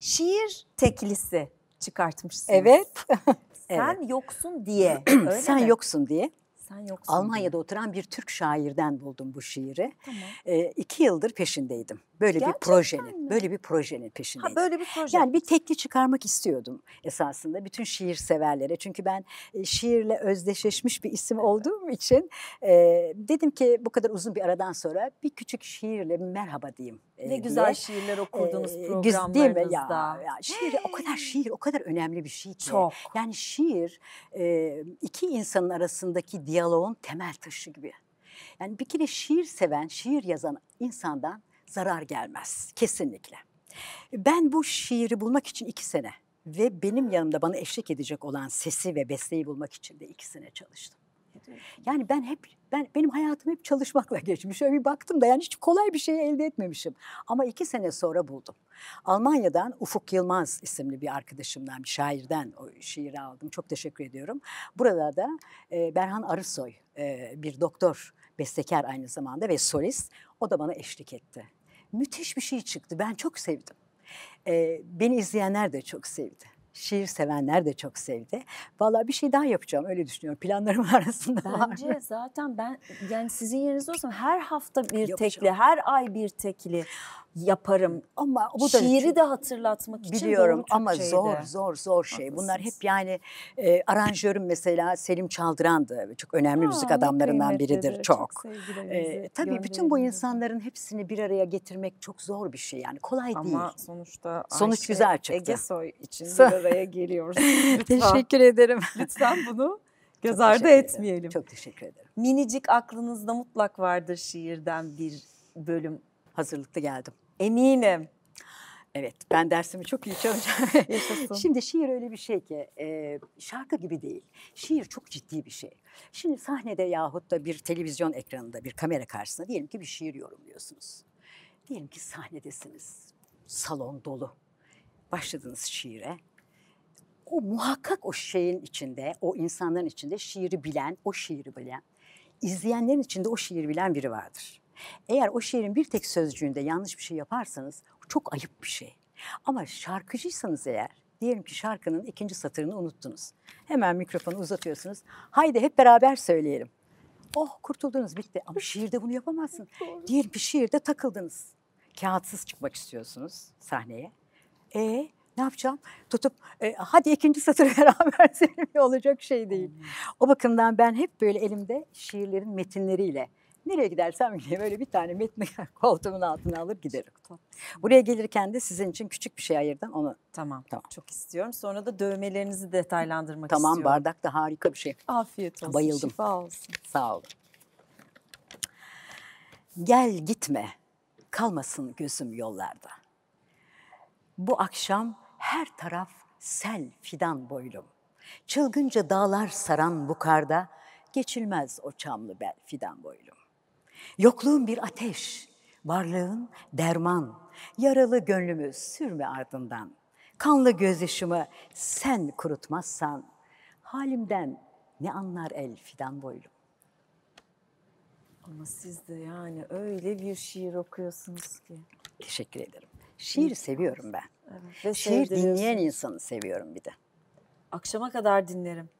şiir tekilisi çıkartmışsın. Evet. Sen evet. yoksun diye. Öyle Sen mi? yoksun diye. Sen yoksun Almanya'da diye. oturan bir Türk şairden buldum bu şiiri. Tamam. E, iki yıldır peşindeydim. Böyle Gerçekten bir projenin, mi? böyle bir projenin peşindeydim. Ha, böyle bir proje. Yani bir tekli çıkarmak istiyordum esasında bütün şiir severlere. Çünkü ben e, şiirle özdeşleşmiş bir isim olduğum için e, dedim ki bu kadar uzun bir aradan sonra bir küçük şiirle merhaba diyeyim. E, ne diye. güzel şiirler okudunuz e, programlarınızda. Değil mi? Ya, ya, şiir o kadar şiir o kadar önemli bir şey ki. Çok. Yani şiir e, iki insanın arasındaki diyaloğun temel taşı gibi. Yani bir kere şiir seven, şiir yazan insandan zarar gelmez kesinlikle. Ben bu şiiri bulmak için iki sene ve benim yanımda bana eşlik edecek olan sesi ve besteyi bulmak için de iki sene çalıştım. Yani ben hep ben benim hayatım hep çalışmakla geçmiş. Öyle bir baktım da yani hiç kolay bir şey elde etmemişim. Ama iki sene sonra buldum. Almanya'dan Ufuk Yılmaz isimli bir arkadaşımdan, bir şairden o şiiri aldım. Çok teşekkür ediyorum. Burada da e, Berhan Arısoy, e, bir doktor, bestekar aynı zamanda ve solist. O da bana eşlik etti müthiş bir şey çıktı. Ben çok sevdim. Ee, beni izleyenler de çok sevdi. Şiir sevenler de çok sevdi. Valla bir şey daha yapacağım öyle düşünüyorum. Planlarım arasında Bence var. Bence zaten ben yani sizin yerinizde olsam her hafta bir yapacağım. tekli, her ay bir tekli yaparım. Ama bu da şiiri de hatırlatmak için biliyorum ama şeydi. zor zor zor şey. Haklısınız. Bunlar hep yani e, aranjörüm mesela Selim Çaldıran'dı. Çok önemli Aa, müzik adamlarından biridir çok. çok e, tabii bütün bu insanların hepsini bir araya getirmek çok zor bir şey yani kolay ama değil. Ama sonuçta Ayşe, sonuç güzel çıktı. Ege Soy için bir araya geliyoruz. teşekkür ederim. Lütfen bunu göz ardı etmeyelim. Ederim. Çok teşekkür ederim. Minicik aklınızda mutlak vardır şiirden bir bölüm hazırlıklı geldim. Eminim. Evet ben dersimi çok iyi çalışacağım. Şimdi şiir öyle bir şey ki e, şarkı gibi değil. Şiir çok ciddi bir şey. Şimdi sahnede yahut da bir televizyon ekranında bir kamera karşısında diyelim ki bir şiir yorumluyorsunuz. Diyelim ki sahnedesiniz. Salon dolu. Başladınız şiire o muhakkak o şeyin içinde, o insanların içinde şiiri bilen, o şiiri bilen, izleyenlerin içinde o şiiri bilen biri vardır. Eğer o şiirin bir tek sözcüğünde yanlış bir şey yaparsanız çok ayıp bir şey. Ama şarkıcıysanız eğer diyelim ki şarkının ikinci satırını unuttunuz. Hemen mikrofonu uzatıyorsunuz. Haydi hep beraber söyleyelim. Oh kurtuldunuz bitti ama şiirde bunu yapamazsın. Diyelim ki şiirde takıldınız. Kağıtsız çıkmak istiyorsunuz sahneye. E ne yapacağım? Tutup e, hadi ikinci satır beraber söylemiyor olacak şey değil. Hmm. O bakımdan ben hep böyle elimde şiirlerin metinleriyle Nereye gidersem diye böyle bir tane metni koltuğumun altına alır giderim. Buraya gelirken de sizin için küçük bir şey ayırdım onu. Tamam. tamam. Çok istiyorum. Sonra da dövmelerinizi detaylandırmak tamam, istiyorum. Tamam bardak da harika bir şey. Afiyet olsun. Bayıldım. Şifa olsun. Sağ olun. Gel gitme kalmasın gözüm yollarda. Bu akşam her taraf sel fidan boylum. Çılgınca dağlar saran bu karda geçilmez o çamlı bel fidan boylum. Yokluğun bir ateş, varlığın derman. Yaralı gönlümü sürme ardından. Kanlı gözyaşımı sen kurutmazsan, halimden ne anlar el fidan boylum. Ama siz de yani öyle bir şiir okuyorsunuz ki. Teşekkür ederim. Şiir seviyorum ben. Evet, Şiir dinleyen insanı seviyorum bir de. Akşama kadar dinlerim.